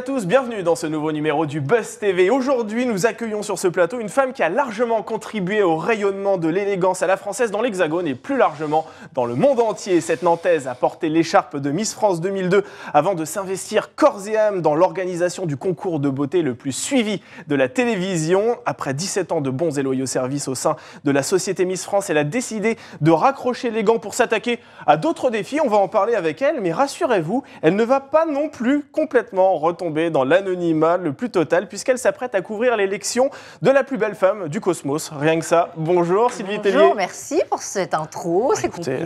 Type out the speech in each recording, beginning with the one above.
à tous, bienvenue dans ce nouveau numéro du Buzz TV. Aujourd'hui, nous accueillons sur ce plateau une femme qui a largement contribué au rayonnement de l'élégance à la française dans l'Hexagone et plus largement dans le monde entier. Cette Nantaise a porté l'écharpe de Miss France 2002 avant de s'investir corps et âme dans l'organisation du concours de beauté le plus suivi de la télévision. Après 17 ans de bons et loyaux services au sein de la société Miss France, elle a décidé de raccrocher les gants pour s'attaquer à d'autres défis. On va en parler avec elle, mais rassurez-vous, elle ne va pas non plus complètement retomber dans l'anonymat le plus total puisqu'elle s'apprête à couvrir l'élection de la plus belle femme du cosmos. Rien que ça. Bonjour Sylvie Bonjour, merci pour cette intro, ah, c'est euh,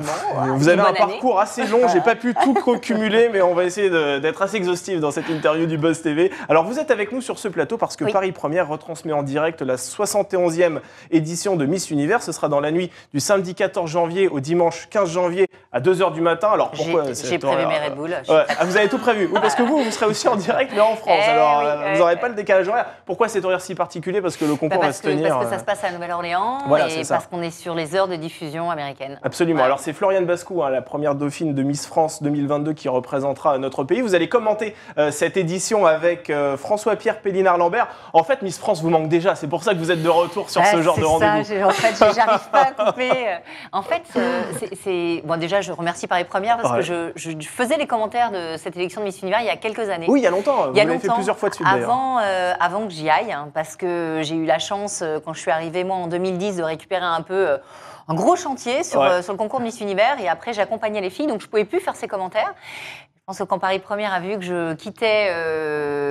Vous avez un parcours assez long, j'ai pas pu tout cumuler, mais on va essayer d'être assez exhaustif dans cette interview du Buzz TV. Alors vous êtes avec nous sur ce plateau parce que Paris Première retransmet en direct la 71e édition de Miss Univers. Ce sera dans la nuit du samedi 14 janvier au dimanche 15 janvier à 2h du matin. Alors pourquoi J'ai prévu mes Red Bull. Ah, vous avez tout prévu. ou parce que vous, vous serez aussi en direct mais en France. Eh alors, euh, vous n'aurez eh pas le décalage horaire. Pourquoi cet horaire si particulier Parce que le concours bah, va se tenir. Parce que ça euh, se passe à Nouvelle-Orléans et parce qu'on est sur les heures de diffusion américaine. Absolument. Alors, c'est Floriane Bascou, hein, la première dauphine de Miss France 2022 qui représentera notre pays. Vous allez commenter euh, cette édition avec François-Pierre Pélinard-Lambert. En fait, Miss France vous manque déjà. C'est pour ça que vous êtes de retour sur ah, ce genre de rendez-vous. En fait, j'arrive pas à couper. En fait, c'est. Bon, déjà, je remercie Paris Première parce que je, je faisais les commentaires de cette élection de Miss Univers il y a quelques années. Oui, il y a longtemps. Il y a vous plusieurs fois de avant, euh, avant que j'y aille, hein, parce que j'ai eu la chance, euh, quand je suis arrivée, moi, en 2010, de récupérer un peu. Euh, un gros chantier sur, le concours Miss Univers et après j'accompagnais les filles donc je pouvais plus faire ces commentaires. Je pense que quand Paris Première a vu que je quittais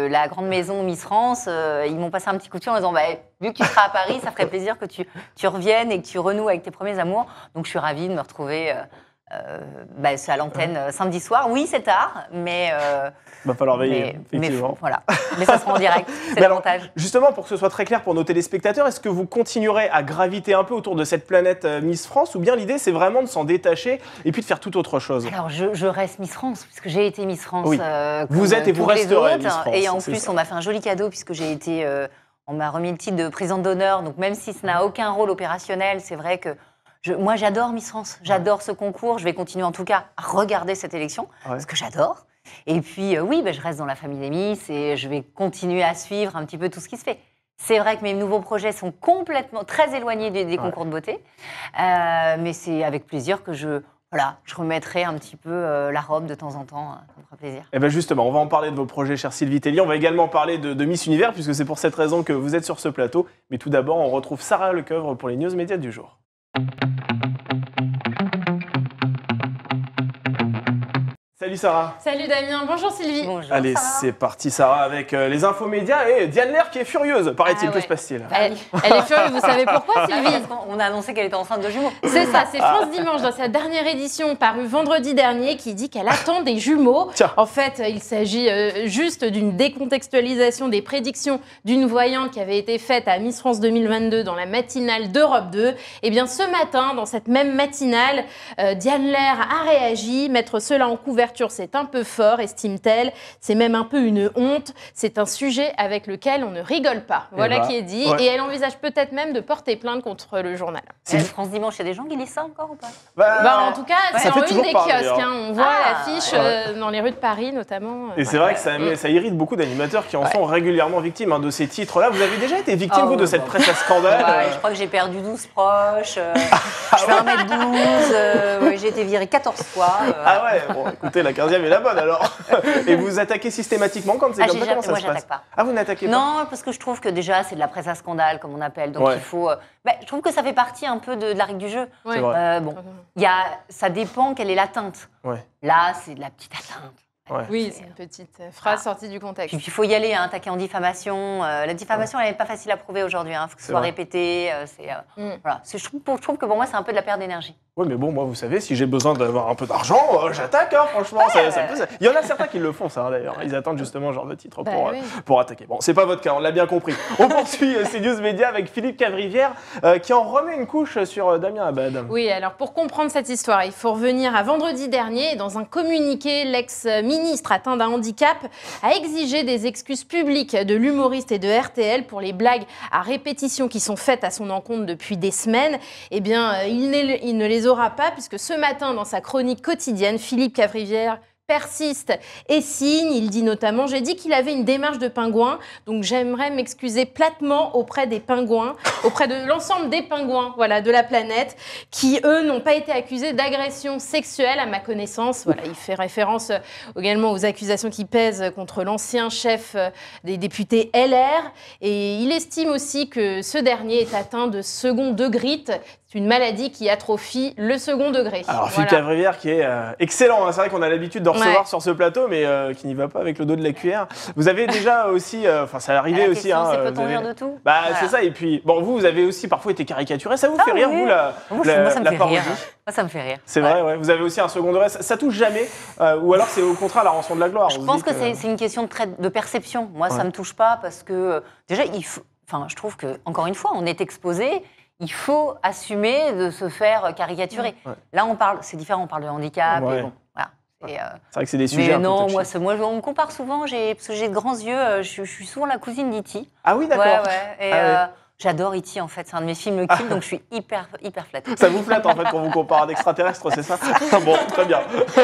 la grande maison Miss France, ils m'ont passé un petit coup de fil en disant bah, Vu que tu seras à Paris, ça ferait plaisir que tu, reviennes et que tu renoues avec tes premiers amours. Donc je suis ravie de me retrouver euh, bah, c'est à l'antenne euh, samedi soir. Oui, c'est tard, mais. Il euh, va falloir veiller, mais, effectivement. voilà. mais ça sera en direct. C'est l'avantage. Justement, pour que ce soit très clair pour nos téléspectateurs, est-ce que vous continuerez à graviter un peu autour de cette planète Miss France ou bien l'idée, c'est vraiment de s'en détacher et puis de faire tout autre chose Alors, je, reste Miss France, puisque j'ai été Miss France. vous êtes et vous resterez Miss France. Et en plus, on m'a fait un joli cadeau, puisque j'ai été. on m'a remis le titre de présidente d'honneur. Donc, même si ce n'a aucun rôle opérationnel, c'est vrai que moi, j'adore Miss France. J'adore ce concours. Je vais continuer en tout cas à regarder cette élection, parce que j'adore. Et puis, euh, oui, ben, je reste dans la famille des Miss et je vais continuer à suivre un petit peu tout ce qui se fait. C'est vrai que mes nouveaux projets sont complètement très éloignés des, concours de beauté, euh, mais c'est avec plaisir que je voilà, je remettrai un petit peu euh, la robe de temps en temps, hein. ça plaisir. Et eh bien justement, on va en parler de vos projets, chère Sylvie Tellier. On va également parler de, de Miss Univers, puisque c'est pour cette raison que vous êtes sur ce plateau. Mais tout d'abord, on retrouve Sarah Lecoeuvre pour les news médias du jour. Salut Sarah. Salut Damien. Bonjour Sylvie. Allez, c'est parti Sarah avec euh, les infos médias et Diane Lair qui est furieuse, paraît-il. Ah que se passe-t-il ah elle, est furieuse, vous savez pourquoi ah, Sylvie On a annoncé qu'elle était enceinte de jumeaux. C'est ça, c'est France Dimanche dans sa dernière édition parue vendredi dernier qui dit qu'elle attend des jumeaux. En fait, il s'agit euh, juste d'une décontextualisation des prédictions d'une voyante qui avait été faite à Miss France 2022 dans la matinale d'Europe 2. Et eh bien ce matin, dans cette même matinale, euh, Diane Lair a réagi, mettre cela en couverture c'est un peu fort, estime-t-elle. C'est même un peu une honte. C'est un sujet avec lequel on ne rigole pas. Eh voilà ben, qui est dit. Et elle envisage peut-être même de porter plainte contre le journal. C'est France Dimanche, il y a des gens qui lisent ça encore ou pas bah, bah, En tout cas, c'est en une des kiosques. Hein. Hein. On voit ah. l'affiche euh, dans les rues de Paris notamment. Euh, Et c'est vrai que ça, mm. ça irrite beaucoup d'animateurs qui en sont régulièrement victimes hein, de ces titres-là. Vous avez déjà été victime, oh, vous, de cette presse à scandale euh Je crois que j'ai perdu 12 proches. je fais 1m12. j'ai été virée 14 fois. Ah ouais, bon, écoutez, la 15e est la bonne alors. Et vous attaquez systématiquement quand c'est ah, comme ça moi, se passe pas. Ah, vous n'attaquez pas Non, parce que je trouve que déjà, c'est de la presse à scandale, comme on appelle. Donc il faut. Euh, bah, je trouve que ça fait partie un peu de, la règle du jeu. Euh, bon, y a, ça dépend quelle est l'atteinte. Ouais. Là, c'est de la petite atteinte. Oui, c'est une petite euh, phrase ah. sortie du contexte. il faut y aller, hein, attaquer en diffamation. la diffamation, elle n'est pas facile à prouver aujourd'hui. Il hein. faut que ce soit répété. C'est. Mm. voilà. je, trouve, que pour moi, c'est un peu de la perte d'énergie. Oui, mais bon, moi, vous savez, si j'ai besoin d'avoir un peu d'argent, euh, j'attaque, hein, franchement. Il y en a certains qui le font, ça, hein, d'ailleurs. Ils attendent justement genre de titre bah pour, euh, pour attaquer. Bon, c'est pas votre cas, on l'a bien compris. On poursuit euh, CNews Media avec Philippe Cavrivière, euh, qui en remet une couche sur Damien Abad. Oui, alors pour comprendre cette histoire, il faut revenir à vendredi dernier. Dans un communiqué, l'ex-ministre atteint d'un handicap a exigé des excuses publiques de l'humoriste et de RTL pour les blagues à répétition qui sont faites à son encontre depuis des semaines. Eh bien, il, il ne les aura pas, puisque ce matin, dans sa chronique quotidienne, Philippe Cavrivière persiste et signe. Il dit notamment, j'ai dit qu'il avait une démarche de pingouin, donc j'aimerais m'excuser platement auprès des pingouins, auprès de l'ensemble des pingouins, voilà, de la planète, qui eux n'ont pas été accusés d'agression sexuelle à ma connaissance. Voilà, il fait référence euh, également aux accusations qui pèsent contre l'ancien chef euh, des députés LR et il estime aussi que ce dernier est atteint de second degré, une maladie qui atrophie le second degré. Alors, Philippe Cavrivière, qui est euh, excellent, hein. c'est vrai qu'on a l'habitude d'en recevoir sur ce plateau, mais euh, qui n'y va pas avec le dos de la cuillère. Vous avez déjà aussi, euh, enfin, ça arrivait aussi. Hein, c'est peut-on de tout Bah, c'est ça, et puis, bon, vous, vous avez aussi parfois été caricaturé, ça vous ah fait rire, vous, la, Moi, ça me fait parodie rire. Moi, ça me fait rire. C'est vrai, Vous avez aussi un second degré, ça, touche jamais, ou alors c'est au contraire la rançon de la gloire. Je pense que, c'est une question de, de perception. Moi, ça me touche pas parce que, déjà, il Enfin, je trouve que, encore une fois, on est exposé il faut assumer de se faire caricaturer. Là, on parle, c'est différent, on parle de handicap. Et bon, euh, c'est vrai que c'est des sujets. Mais non, moi, moi, on me compare souvent, parce que j'ai de grands yeux, euh, je, suis souvent la cousine d'Iti. Ah oui, d'accord. Ah euh, J'adore E.T. en fait, c'est un de mes films le ah. donc je suis hyper, hyper flattée. Ça vous flatte en fait quand vous compare à un extraterrestre, c'est ça ah Bon, très bien.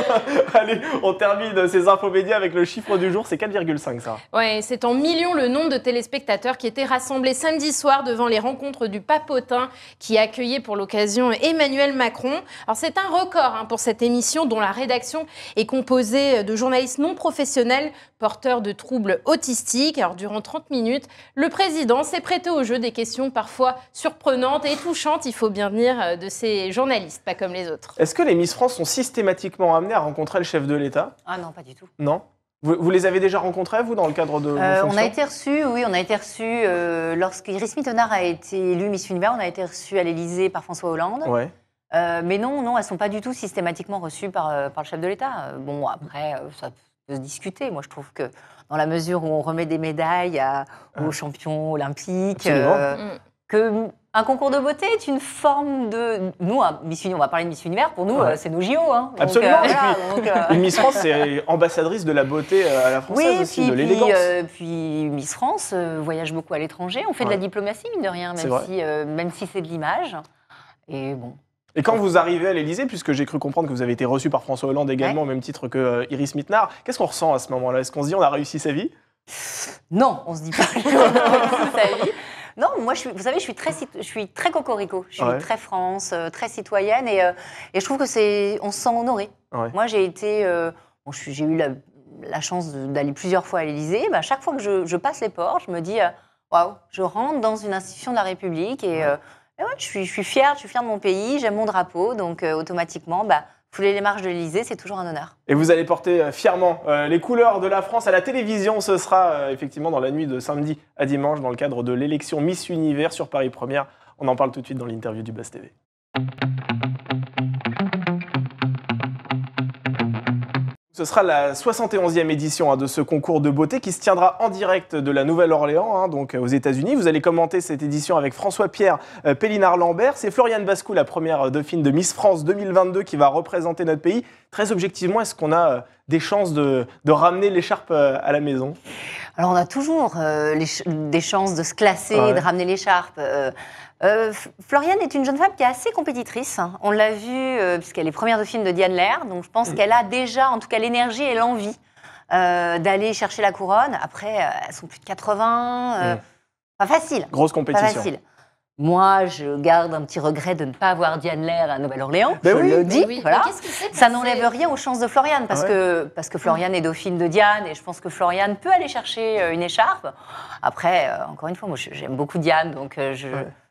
Allez, on termine ces infomédias avec le chiffre du jour, c'est 4,5 ça. Ouais, c'est en millions le nombre de téléspectateurs qui étaient rassemblés samedi soir devant les rencontres du Papotin qui accueillait pour l'occasion Emmanuel Macron. Alors c'est un record hein, pour cette émission dont la rédaction est composée de journalistes non professionnels porteur de troubles autistiques. Alors, durant 30 minutes, le président s'est prêté au jeu des questions parfois surprenantes et touchantes, il faut bien dire, euh, de ces journalistes, pas comme les autres. Est-ce que les Miss France sont systématiquement amenées à rencontrer le chef de l'État Ah non, pas du tout. Non vous, les avez déjà rencontrées, vous, dans le cadre de euh, On a été reçus, oui, on a été reçus euh, lorsqu'Iris Mittenard a été élue Miss Univers, on a été reçus à l'Élysée par François Hollande. Ouais. Euh, mais non, non, elles ne sont pas du tout systématiquement reçues par, par le chef de l'État. Bon, après, ça, de se discuter. Moi, je trouve que dans la mesure où on remet des médailles ah. aux champions olympiques, euh, mm. que un concours de beauté est une forme de. Nous, Miss on va parler de Miss Univers, pour nous, euh, c'est nos JO. Hein. Absolument. Euh, Miss France, c'est ambassadrice de la beauté à la française aussi, de l'élégance. Puis, puis, Miss France voyage beaucoup à l'étranger, on fait de la diplomatie, mine de rien, même si, même si c'est de l'image. Et bon, et quand vous arrivez à l'Elysée, puisque j'ai cru comprendre que vous avez été reçu par François Hollande également, au même titre que euh, Iris qu'est-ce qu'on ressent à ce moment-là Est-ce qu'on se dit on a réussi sa vie Non, on se dit pas a réussi sa vie. Non, moi, vous savez, je suis très, je suis très cocorico. Je suis très France, euh, très citoyenne, euh, et, je trouve que c'est, on se sent honoré. Moi, j'ai été, j'ai eu la, chance d'aller plusieurs fois à l'Élysée. chaque fois que je, passe les portes, je me dis, waouh, je rentre dans une institution de la République et ah je, suis, fière, je suis fière de mon pays, j'aime mon drapeau, donc euh, automatiquement, bah, fouler les marches de l'Elysée, c'est toujours un honneur. Et vous allez porter euh, fièrement euh, les couleurs de la France à la télévision. Ce sera effectivement dans la nuit de samedi à dimanche dans le cadre de l'élection Miss Univers sur Paris Première. On en parle tout de suite dans l'interview du Basse TV. Ce sera la 71e e édition hein, de ce concours de beauté qui se tiendra en direct de la Nouvelle-Orléans, hein, donc euh, aux États-Unis. Vous allez commenter cette édition avec François-Pierre euh, Pellinard-Lambert. C'est Floriane Bascou, la première euh, dauphine de Miss France 2022, qui va représenter notre pays. Très objectivement, est-ce qu'on a des chances de, ramener l'écharpe à la maison Alors, on a toujours des chances de se classer, ah de ramener l'écharpe. Euh, Floriane est une jeune femme qui est assez compétitrice. Hein. On l'a vu, euh, puisqu'elle est première dauphine de Diane Lair, donc je pense mm. qu'elle a déjà, en tout cas, l'énergie et l'envie euh, d'aller chercher la couronne. Après, elles sont plus de 80. Mm. Pas facile. Grosse compétition. Pas facile. Moi, je garde un petit regret de ne pas avoir Diane Lair à Nouvelle-Orléans. Ben je le ben dis. Voilà. Ça n'enlève rien aux chances de Floriane, parce, que, parce que Floriane est dauphine de Diane, et je pense que Floriane peut aller chercher une écharpe. Après, encore une fois, moi, j'aime beaucoup Diane, donc je.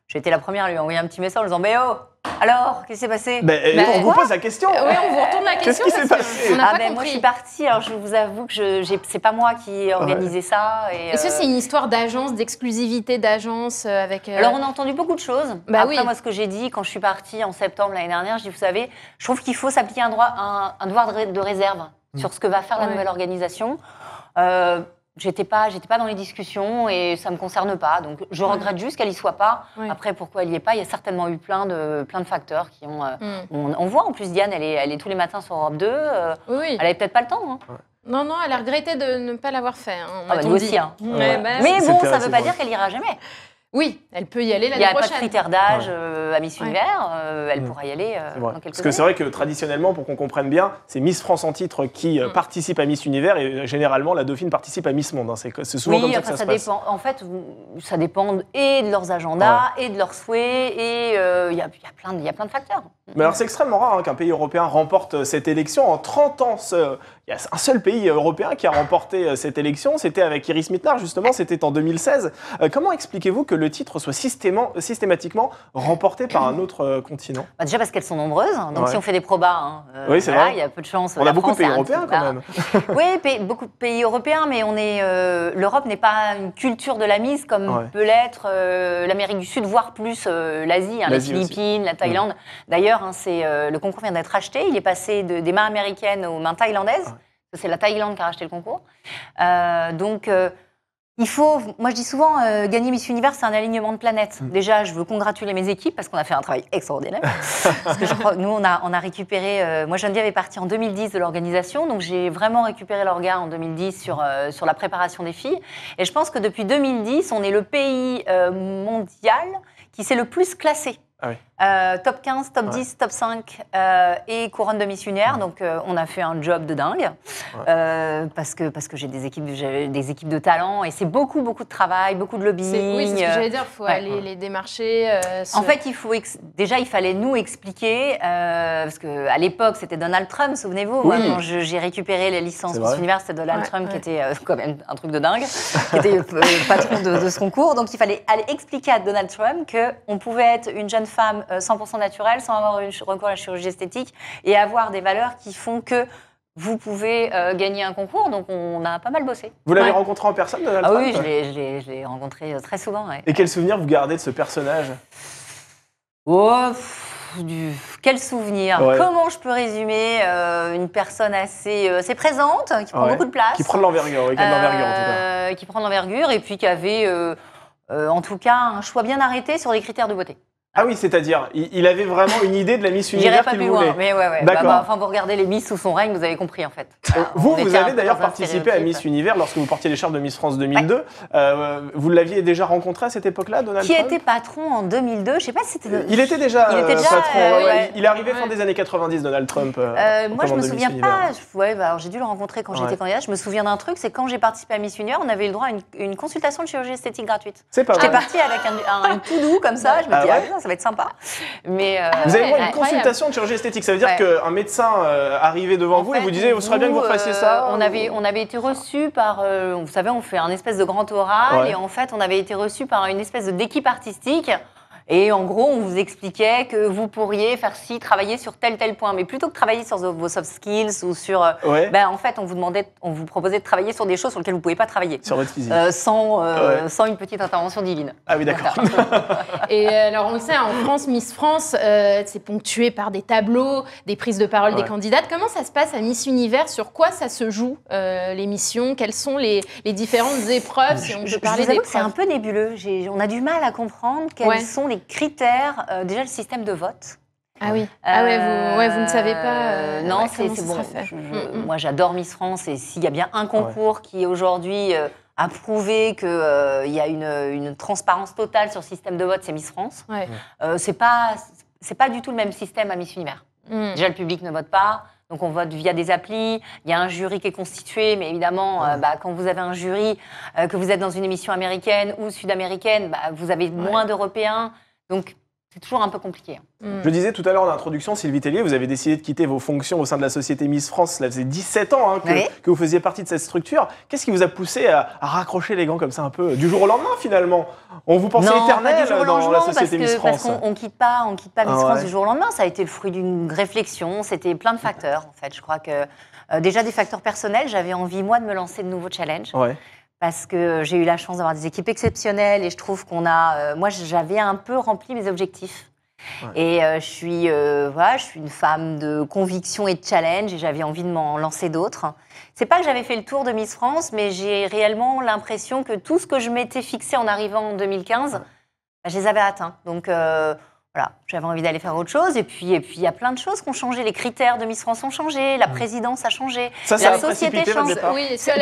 J'ai été la première à lui envoyer un petit message en disant Mais oh alors, qu'est-ce qui s'est passé euh, bah, On vous pose la question. oui, on vous retourne la question. Qu'est-ce qui s'est passé ah, ben, Moi, je suis partie. Alors, hein, je vous avoue que je, c'est pas moi qui ai organisé ça. Est-ce que euh, c'est une histoire d'agence, d'exclusivité d'agence euh, avec Alors, on a entendu beaucoup de choses. Bah, Après, moi, ce que j'ai dit quand je suis partie en septembre l'année dernière, je dis, vous savez, je trouve qu'il faut s'appliquer un, droit, un, devoir de, réserve mmh. sur ce que va faire la nouvelle organisation j'étais pas, j'étais pas dans les discussions et ça me concerne pas. Donc, je regrette juste qu'elle y soit pas. Après, pourquoi elle y est pas Il y a certainement eu plein de, plein de facteurs qui ont. Euh, mm. On, voit en plus Diane, elle est, elle est tous les matins sur Europe 2. Euh, elle avait peut-être pas le temps. Hein. Non, non, elle a regretté de ne pas l'avoir fait. Hein. Ah bah, moi aussi. Hein. Bah Mais, bon, ça ne veut pas dire qu'elle ira jamais. Oui, elle peut y aller l'année prochaine. Il n'y a pas de critère d'âge euh, à Miss Univers, euh, elle pourrait mm. pourra y aller euh, dans quelques Parce que c'est vrai que traditionnellement, pour qu'on comprenne bien, c'est Miss France en titre qui euh, mm. participe à Miss Univers et généralement la Dauphine participe à Miss Monde. Hein. C'est souvent comme ça que ça, se En fait, ça dépend et de leurs agendas et de leurs souhaits et il y, y, a plein de facteurs. Mais alors c'est extrêmement rare hein, qu'un pays européen remporte euh, cette élection. En 30 ans, il y a un seul pays européen qui a remporté euh, cette élection. C'était avec Iris Mitnar, justement, c'était en 2016. Euh, comment expliquez-vous que le titre soit systématiquement remporté par un autre continent bah, Déjà parce qu'elles sont nombreuses. Hein. Donc si on fait des probas, hein, il y a peu de chance. On a beaucoup de pays européens quand même. oui, beaucoup de pays européens, mais on est l'Europe n'est pas une culture de la mise comme peut l'être l'Amérique du Sud, voire plus l'Asie, les Philippines, la mm. Thaïlande. D'ailleurs, Hein, euh, le concours vient d'être acheté. Il est passé des mains américaines aux mains thaïlandaises. Ah c'est la Thaïlande qui a racheté le concours. Euh, donc, euh, il faut. Moi, je dis souvent, gagner Miss Univers, c'est un alignement de planètes. Mm. Déjà, je veux congratuler mes équipes parce qu'on a fait un travail extraordinaire. parce que nous, on a, on a récupéré. moi, Geneviève est parti en 2010 de l'organisation, donc j'ai vraiment récupéré leur regard en 2010 sur, sur la préparation des filles. Et je pense que depuis 2010, on est le pays mondial qui s'est le plus classé. Ah oui. Euh, top 15, top 10, top 5 euh, et couronne de missionnaire. Donc, euh, on a fait un job de dingue parce que, parce que j'ai des équipes, des équipes de talent et c'est beaucoup, beaucoup de travail, beaucoup de lobbying. Oui, c'est ce que j'allais dire. Il faut aller les démarcher. En fait, il faut déjà, il fallait nous expliquer parce qu'à l'époque, c'était Donald Trump, souvenez-vous. Hein, quand j'ai récupéré les licences Miss Univers, c'était Donald Trump qui était quand même un truc de dingue, qui était patron de, de ce concours. Donc, il fallait aller expliquer à Donald Trump qu'on pouvait être une jeune femme 100% euh, naturel, sans avoir eu recours à la chirurgie esthétique, et avoir des valeurs qui font que vous pouvez euh, gagner un concours, donc on a pas mal bossé. Vous l'avez rencontré en personne, Donald ah Oui, je l'ai rencontré euh, très souvent. Et quel souvenir vous gardez de ce personnage oh, Quel souvenir Comment je peux résumer une personne assez, présente, qui prend beaucoup de place Qui prend de l'envergure, qui Qui prend de l'envergure et puis qui avait, en tout cas, un choix bien arrêté sur les critères de beauté. Ah oui, c'est-à-dire, il avait vraiment une idée de la Miss Univers qu'il plus Loin, hein, mais ouais, ouais. Bah, D'accord. Bah, enfin, vous regardez les Miss sous son règne, vous avez compris en fait. Euh, vous, vous avez d'ailleurs participé à Miss Univers lorsque vous portiez l'écharpe de Miss France 2002. Euh, vous l'aviez déjà rencontré à cette époque-là, Donald Qui était patron en 2002 Je sais pas si c'était. Il était déjà, il était euh, déjà patron. il est arrivé fin des années 90, Donald Trump. moi, je me souviens pas. Bah, j'ai dû le rencontrer quand j'étais candidat. Je me souviens d'un truc, c'est quand j'ai participé à Miss Universe, on avait eu le droit à une, consultation de chirurgie esthétique gratuite. C'est pas J'étais partie avec un, tout doux comme ça. Je me ah ça va être sympa. Mais, euh, vous avez une consultation de chirurgie esthétique. Ça veut dire qu'un médecin euh, arrivait devant vous et vous disait, vous serait bien que vous fassiez euh, ça. On, avait, on avait été reçu par, vous savez, on fait un espèce de grand oral et en fait, on avait été reçu par une espèce d'équipe artistique. Et en gros, on vous expliquait que vous pourriez faire ci, travailler sur tel tel point. Mais plutôt que travailler sur vos soft skills ou sur, euh, ben, en fait, on vous demandait, on vous proposait de travailler sur des choses sur lesquelles vous ne pouvez pas travailler. Sur votre physique. Euh, sans, euh, sans une petite intervention divine. Ah oui, d'accord. et alors, on le sait, en France, Miss France, c'est ponctué par des tableaux, des prises de parole des candidates. Comment ça se passe à Miss Univers Sur quoi ça se joue l'émission Quelles sont les, les différentes épreuves Si on peut C'est un peu nébuleux. On a du mal à comprendre quelles sont les critères, euh, déjà le système de vote. Ah oui. Euh, ah ouais, vous, ne savez pas. Euh, non, c'est bon. Mm, mm. moi, j'adore Miss France et s'il y a bien un concours qui aujourd'hui a prouvé qu'il y a une, transparence totale sur le système de vote, c'est Miss France. c'est pas c'est pas du tout le même système à Miss Univers. Mm. Déjà, le public ne vote pas. Donc on vote via des applis, il y a un jury qui est constitué, mais évidemment, bah, quand vous avez un jury, que vous êtes dans une émission américaine ou sud-américaine, bah, vous avez moins d'Européens donc, c'est toujours un peu compliqué. Hein. Mm. Je disais tout à l'heure en introduction, Sylvie Tellier, vous avez décidé de quitter vos fonctions au sein de la société Miss France. Cela faisait 17 ans hein, que, vous faisiez partie de cette structure. Qu'est-ce qui vous a poussé à, raccrocher les gants comme ça un peu du jour au lendemain finalement On vous pensait éternellement dans la société Miss France. Parce qu'on ne quitte pas, on quitte pas Miss ah France du jour au lendemain. Ça a été le fruit d'une réflexion. C'était plein de facteurs en fait. Je crois que euh, déjà des facteurs personnels. J'avais envie moi de me lancer de nouveaux challenges parce que j'ai eu la chance d'avoir des équipes exceptionnelles et je trouve qu'on a. Euh, moi, j'avais un peu rempli mes objectifs. Et euh, je, suis, euh, voilà, je suis une femme de conviction et de challenge et j'avais envie de m'en lancer d'autres. C'est pas que j'avais fait le tour de Miss France, mais j'ai réellement l'impression que tout ce que je m'étais fixé en arrivant en 2015, bah, je les avais atteints. Donc voilà, j'avais envie d'aller faire autre chose. Et puis, et puis, il y a plein de choses qui ont changé. Les critères de Miss France ont changé, la mm. présidence a changé, la société change. Oui, seule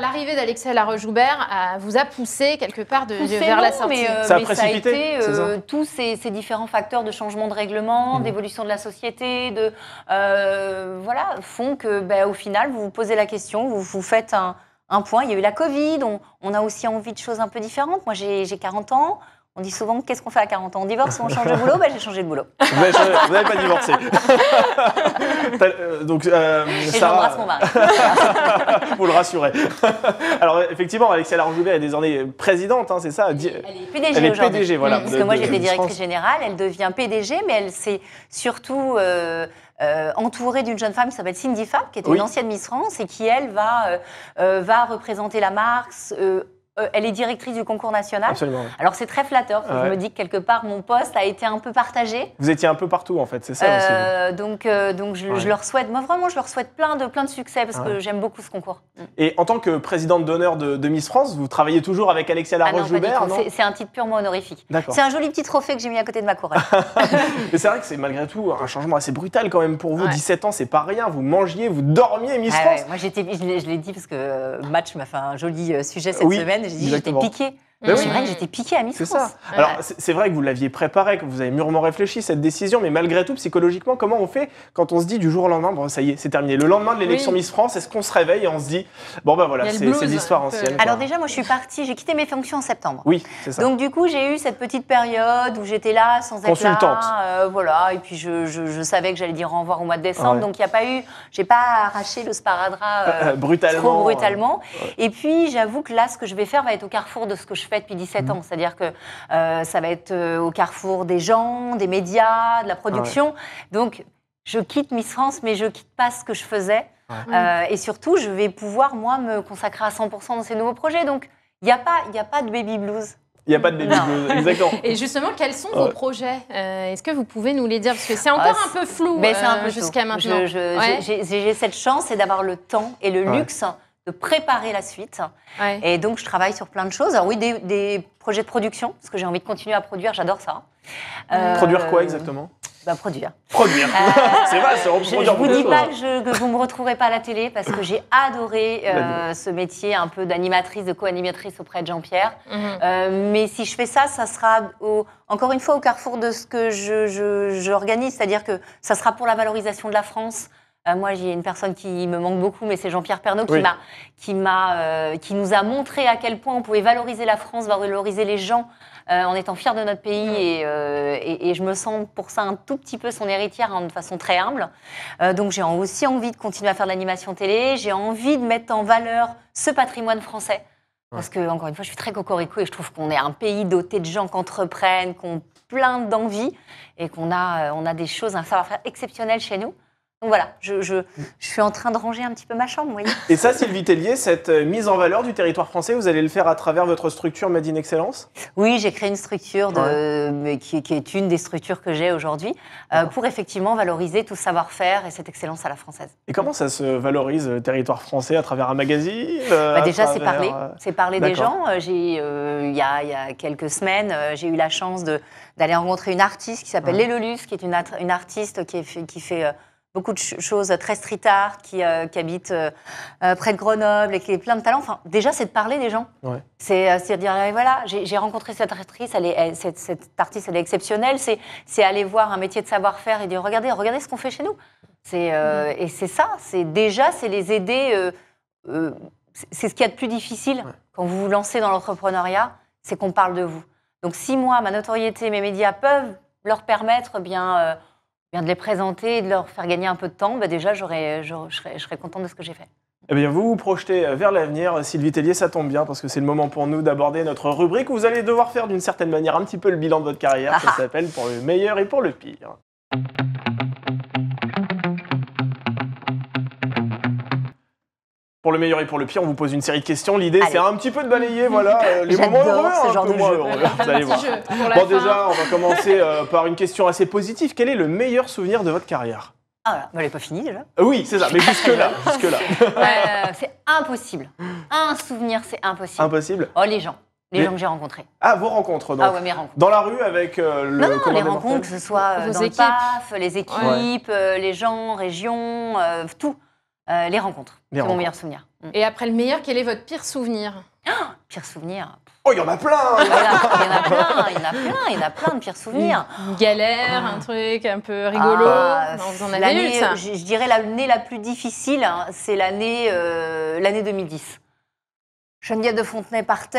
l'arrivée d'Alexia Laroche-Joubert euh, vous a poussé quelque part de, vers la sortie. Euh, mais, ça, a été euh, tous ces, différents facteurs de changement de règlement, mm. d'évolution de la société, de voilà, font que, ben, au final, vous vous posez la question, vous vous faites un, point. Il y a eu la Covid, on, on a aussi envie de choses un peu différentes. Moi, j'ai 40 ans. On dit souvent qu'est-ce qu'on fait à 40 ans On divorce ou on change de boulot ben, J'ai changé de boulot. vous n'avez pas divorcé. Euh, donc, euh, mon mari. Pour le rassurer. Alors effectivement, Alexia hein, elle est désormais présidente, c'est ça Elle est PDG Elle est PDG, voilà. parce que moi j'étais directrice générale, elle devient PDG, mais elle s'est surtout... Euh, entourée d'une jeune femme qui s'appelle Cindy Fab, qui était une ancienne Miss France et qui, elle, va, va représenter la marque, euh, elle est directrice du concours national. Absolument. Alors c'est très flatteur. Je me dis que quelque part mon poste a été un peu partagé. Vous étiez un peu partout en fait, c'est ça aussi. Euh, donc euh, donc je, leur souhaite, moi vraiment je leur souhaite plein de plein de succès parce que j'aime beaucoup ce concours. Mm. Et en tant que présidente d'honneur de, de, Miss France, vous travaillez toujours avec Alexia Laroche Joubert, non, C'est un titre purement honorifique. C'est un joli petit trophée que j'ai mis à côté de ma couronne. Mais c'est vrai que c'est malgré tout un changement assez brutal quand même pour vous. 17 ans, c'est pas rien. Vous mangiez, vous dormiez Miss ah France. moi j'étais, je l'ai dit parce que Match m'a fait un joli sujet cette semaine j'ai dit j'étais piqué. Mm. Ben c'est vrai que j'étais piqué à Miss France. Alors, c'est vrai que vous l'aviez préparé, que vous avez mûrement réfléchi cette décision, mais malgré tout, psychologiquement, comment on fait quand on se dit du jour au lendemain, bon, ça y est, c'est terminé. Le lendemain de l'élection Miss France, est-ce qu'on se réveille et on se dit, bon, ben voilà, c'est l'histoire ancienne. Alors, déjà, moi, je suis partie, j'ai quitté mes fonctions en septembre. Oui, c'est ça. Donc, du coup, j'ai eu cette petite période où j'étais là sans être Là, euh, voilà, et puis je, savais que j'allais dire au revoir au mois de décembre, donc il n'y a pas eu, j'ai pas arraché le sparadrap euh, brutalement. brutalement. Et puis, j'avoue que là, ce que je vais faire va être au carrefour de ce que je depuis 17 mm. ans. C'est-à-dire que euh, ça va être euh, au carrefour des gens, des médias, de la production. Ah Donc, je quitte Miss France, mais je quitte pas ce que je faisais. Euh, et surtout, je vais pouvoir, moi, me consacrer à 100% dans ces nouveaux projets. Donc, il n'y a, pas, a pas de baby blues. Il n'y a pas de baby blues, exactement. Et justement, quels sont vos projets Est-ce que vous pouvez nous les dire Parce que c'est ah, encore un peu flou un peu jusqu'à maintenant. J'ai cette chance, c'est d'avoir le temps et le luxe préparer la suite. Et donc, je travaille sur plein de choses. Alors oui, des, projets de production, parce que j'ai envie de continuer à produire, j'adore ça. Euh, produire quoi exactement bah, produire. Produire. Euh, c'est vrai, c'est reproduire. Je ne vous dis pas que, vous ne me retrouverez pas à la télé parce que j'ai adoré euh, bah, ce métier un peu d'animatrice, de co-animatrice auprès de Jean-Pierre. Mhm. mais si je fais ça, ça sera encore une fois au carrefour de ce que j'organise, je, c'est-à-dire que ça sera pour la valorisation de la France, euh, moi, j'ai une personne qui me manque beaucoup, mais c'est Jean-Pierre Pernaud qui, m'a, euh, qui, nous a montré à quel point on pouvait valoriser la France, valoriser les gens euh, en étant fiers de notre pays. Et, et, je me sens pour ça un tout petit peu son héritière hein, de façon très humble. donc j'ai aussi envie de continuer à faire de l'animation télé. J'ai envie de mettre en valeur ce patrimoine français. Parce que, encore une fois, je suis très cocorico et je trouve qu'on est un pays doté de gens qui entreprennent, qui ont plein d'envie et qu'on a, on a des choses, un savoir-faire exceptionnel chez nous. Donc voilà, je, je, suis en train de ranger un petit peu ma chambre, Et ça, Sylvie Tellier, cette euh, mise en valeur du territoire français, vous allez le faire à travers votre structure Made in Excellence Oui, j'ai créé une structure qui, est une des structures que j'ai aujourd'hui euh, pour effectivement valoriser tout savoir-faire et cette excellence à la française. Et comment ça se valorise le euh, territoire français à travers un magazine bah, Déjà, c'est parlé, C'est parler des gens. Il y, a, quelques semaines, j'ai eu la chance d'aller rencontrer une artiste qui s'appelle ouais. qui est une, une artiste qui, qui fait beaucoup de choses très street art, qui, euh, habitent euh, euh, près de Grenoble et qui est plein de talents. Enfin, déjà, c'est de parler des gens. C'est à dire, eh, voilà, j'ai rencontré cette artiste, elle est, cette, artiste, elle est exceptionnelle. C'est aller voir un métier de savoir-faire et dire, regardez, regardez ce qu'on fait chez nous. Mm. Et c'est ça, c'est déjà, c'est les aider. c'est ce qu'il y a de plus difficile quand vous vous lancez dans l'entrepreneuriat, c'est qu'on parle de vous. Donc si moi, ma notoriété, mes médias peuvent leur permettre, eh bien de les présenter et de leur faire gagner un peu de temps, bah, déjà, je, serais, je contente de ce que j'ai fait. Eh bien, vous vous projetez vers l'avenir, Sylvie Tellier, ça tombe bien parce que c'est le moment pour nous d'aborder notre rubrique où vous allez devoir faire d'une certaine manière un petit peu le bilan de votre carrière, ah ça ah. s'appelle pour le meilleur et pour le pire. Pour le meilleur et pour le pire, on vous pose une série de questions. L'idée, c'est un petit peu de balayer voilà, euh, les moments heureux, hein, de jeu. Euh, vous Bon, déjà, on va commencer euh, par une question assez positive. Quel est le meilleur souvenir de votre carrière Ah, voilà. n'est pas fini déjà. Oui, c'est ça, mais jusque-là. jusque là. c'est impossible. Un souvenir, c'est impossible. Impossible Oh, les gens. Les gens que j'ai rencontrés. Ah, vos rencontres, donc. Ah ouais, mes rencontres. Dans la rue avec le. non, non, les rencontres, que ce soit Vos dans les équipes, les gens, régions, tout. Euh, les rencontres. C'est mon meilleur souvenir. Mm. Et après le meilleur, quel est votre pire souvenir ah, Pire souvenir. Oh, il y en a plein hein. Il y en a plein, il y en a plein, il y en a plein de pires souvenirs. Une galère, un truc un peu rigolo. Ah, vous en avez Je, dirais l'année la plus difficile, hein, c'est l'année euh, l'année 2010. de Fontenay partait,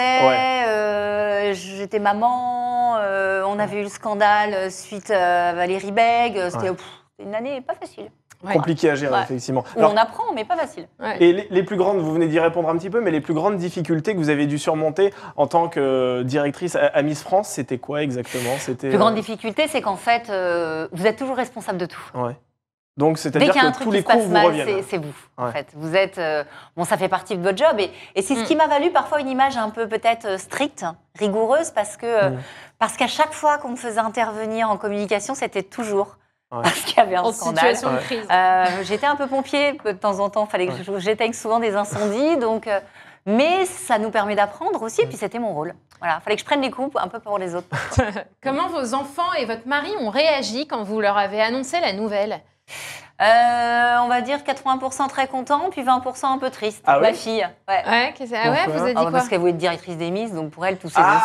euh, j'étais maman, euh, on avait eu le scandale suite à Valérie Beg, c'était une année pas facile. Compliqué à gérer, effectivement. on apprend, mais pas facile. Et les, plus grandes, vous venez d'y répondre un petit peu, mais les plus grandes difficultés que vous avez dû surmonter en tant que euh, directrice à, Miss France, c'était quoi exactement C'était. Plus grande euh, difficulté, c'est qu'en fait, euh, vous êtes toujours responsable de tout. Donc, c'est-à-dire que tous les coups vous mal, reviennent. C'est vous, en fait. Vous êtes, bon, ça fait partie de votre job, et, c'est ce mm. qui m'a valu parfois une image un peu peut-être stricte, rigoureuse, parce que mm. parce qu'à chaque fois qu'on me faisait intervenir en communication, c'était toujours parce qu'il y avait un en scandale. Euh, j'étais un peu pompier de temps en temps, fallait que j'éteigne souvent des incendies, donc. Euh, mais ça nous permet d'apprendre aussi, et puis c'était mon rôle. Voilà, fallait que je prenne les coups un peu pour les autres. Comment vos enfants et votre mari ont réagi quand vous leur avez annoncé la nouvelle euh, on va dire 80% très content, puis 20% un peu triste. ma ah fille. Ouais. Ouais, ah ouais, vous avez euh, dit quoi Parce qu'elle voulait être directrice des Miss, donc pour elle, tous ces ah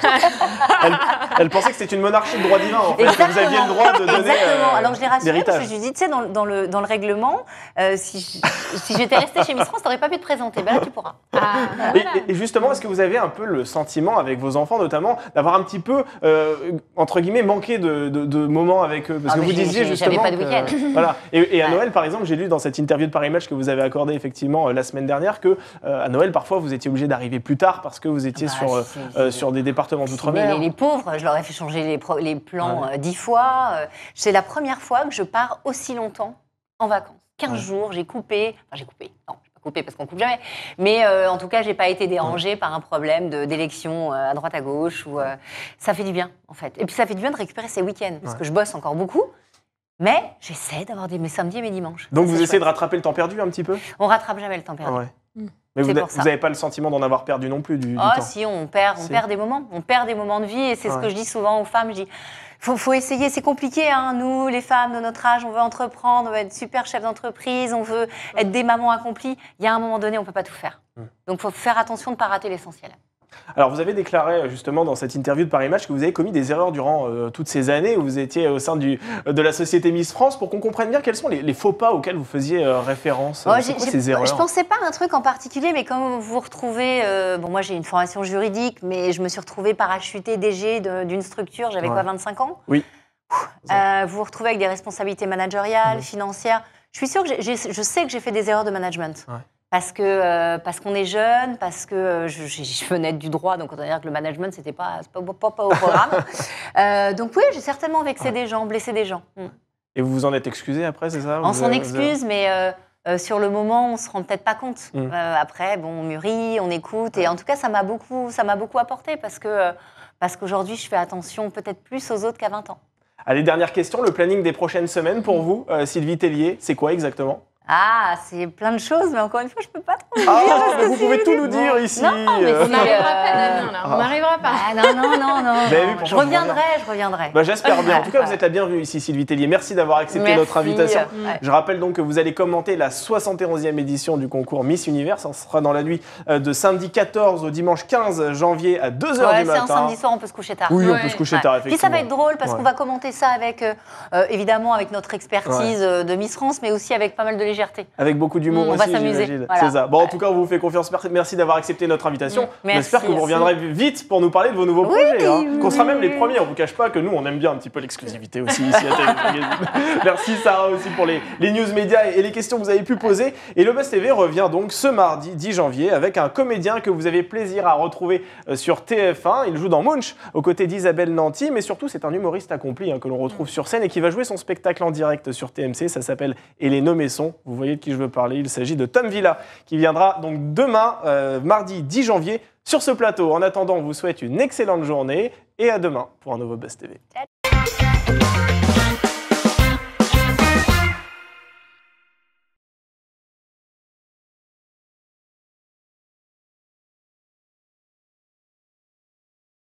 espoirs. elle, pensait que c'était une monarchie de droit divin, en fait, que vous aviez le droit de donner. Euh, Exactement. Alors je l'ai rassurée parce que je lui dis, tu sais, dans, le, règlement, si, j'étais restée chez Miss France, t'aurais pas pu te présenter. Ben là, tu pourras. Ah. Et, justement, est-ce que vous avez un peu le sentiment, avec vos enfants notamment, d'avoir un petit peu, entre guillemets, manqué de, moments avec eux Parce que vous disiez justement. J'avais pas de week-end. voilà. Et, à Noël, par exemple, j'ai lu dans cette interview de Paris Match que vous avez accordée effectivement euh, la semaine dernière que euh, à Noël, parfois, vous étiez obligé d'arriver plus tard parce que vous étiez bah, sur, euh, sur des départements d'outre-mer. Les, les, pauvres, hein, je leur ai fait changer les, les plans dix fois. C'est la première fois que je pars aussi longtemps en vacances. 15 jours, j'ai coupé. Enfin, j'ai coupé. Non, pas coupé parce qu'on coupe jamais. Mais en tout cas, j'ai pas été dérangée par un problème d'élection à droite à gauche. Ou, ça fait du bien en fait. Et puis ça fait du bien de récupérer ces week-ends parce que je bosse encore beaucoup. Mais j'essaie d'avoir des mes samedis et mes dimanches. Donc vous essayez de rattraper le temps perdu un petit peu On rattrape jamais le temps perdu. Mm. Mais vous n'avez pas le sentiment d'en avoir perdu non plus du, oh, si, on perd, on perd des moments, on perd des moments de vie et c'est ce que je dis souvent aux femmes. Je dis, faut, faut essayer, c'est compliqué. Hein. Nous, les femmes de notre âge, on veut entreprendre, on veut être super chef d'entreprise, on veut être des mamans accomplies. Il y a un moment donné, on peut pas tout faire. Mm. Donc, faut faire attention de ne pas rater l'essentiel. Alors, vous avez déclaré euh, justement dans cette interview de Paris Match que vous avez commis des erreurs durant euh, toutes ces années où vous étiez au sein euh, de la société Miss France. Pour qu'on comprenne bien quels sont les, faux pas auxquels vous faisiez référence. Je ne ces Je pensais pas à un truc en particulier, mais quand vous vous retrouvez. bon, moi j'ai une formation juridique, mais je me suis retrouvée parachutée DG d'une structure, j'avais quoi, 25 ans Oui. vous vous retrouvez avec des responsabilités managériales, financières. Je suis sûr que je sais que j'ai fait des erreurs de management parce que euh, parce qu'on est jeune, parce que euh, je, venais du droit, donc on dire que le management c'était pas, pas, pas, au programme. Euh, donc oui, j'ai certainement vexé des gens, blessé des gens. Mm. Et vous vous en êtes excusé après, c'est ça On s'en excuse, mais sur le moment, on se rend peut-être pas compte. Mm. après, bon, on mûrit, on écoute, et en tout cas, ça m'a beaucoup ça m'a beaucoup apporté parce que parce qu'aujourd'hui, je fais attention peut-être plus aux autres qu'à 20 ans. Allez, dernière question, le planning des prochaines semaines pour mm. vous, Sylvie Tellier, c'est quoi exactement ah, c'est plein de choses, mais encore une fois, je peux pas trop vous ah, dire. vous pouvez tout nous dire ici. Non, mais on n'arrivera pas, ah, non, non, non, non. je reviendrai, je bah, reviendrai. J'espère bien. En tout cas, vous êtes la bienvenue ici, Sylvie Tellier. Merci d'avoir accepté notre invitation. Je rappelle donc que vous allez commenter la 71e e édition du concours Miss Univers. Ça sera dans la nuit euh, de samedi 14 au dimanche 15 janvier à 2h du matin. c'est un samedi soir, on peut se coucher tard. Oui, on peut se coucher tard, effectivement. Puis ça va être drôle parce qu'on va commenter ça avec, euh, euh, évidemment, avec notre expertise de Miss France, mais aussi avec pas mal de légèreté avec beaucoup d'humour aussi, On va s'amuser. C'est ça. Bon, en tout cas, on vous fait confiance. Merci d'avoir accepté notre invitation. J'espère mm. que vous reviendrez vite pour nous parler de vos nouveaux projets. Hein. Qu'on sera même les premiers. On vous cache pas que nous, on aime bien un petit peu l'exclusivité aussi ici à Merci Sarah aussi pour les, news médias et, les questions que vous avez pu poser. Et le Buzz TV revient donc ce mardi 10 janvier avec un comédien que vous avez plaisir à retrouver euh, sur TF1. Il joue dans Munch aux côtés d'Isabelle Nanty, mais surtout c'est un humoriste accompli hein, que l'on retrouve sur scène et qui va jouer son spectacle en direct sur TMC. Ça s'appelle Et les nommés sont. Vous voyez de qui je veux parler. Il s'agit de Tom Villa, qui viendra donc demain, euh, mardi 10 janvier, sur ce plateau. En attendant, on vous souhaite une excellente journée et à demain pour un nouveau BEST TV.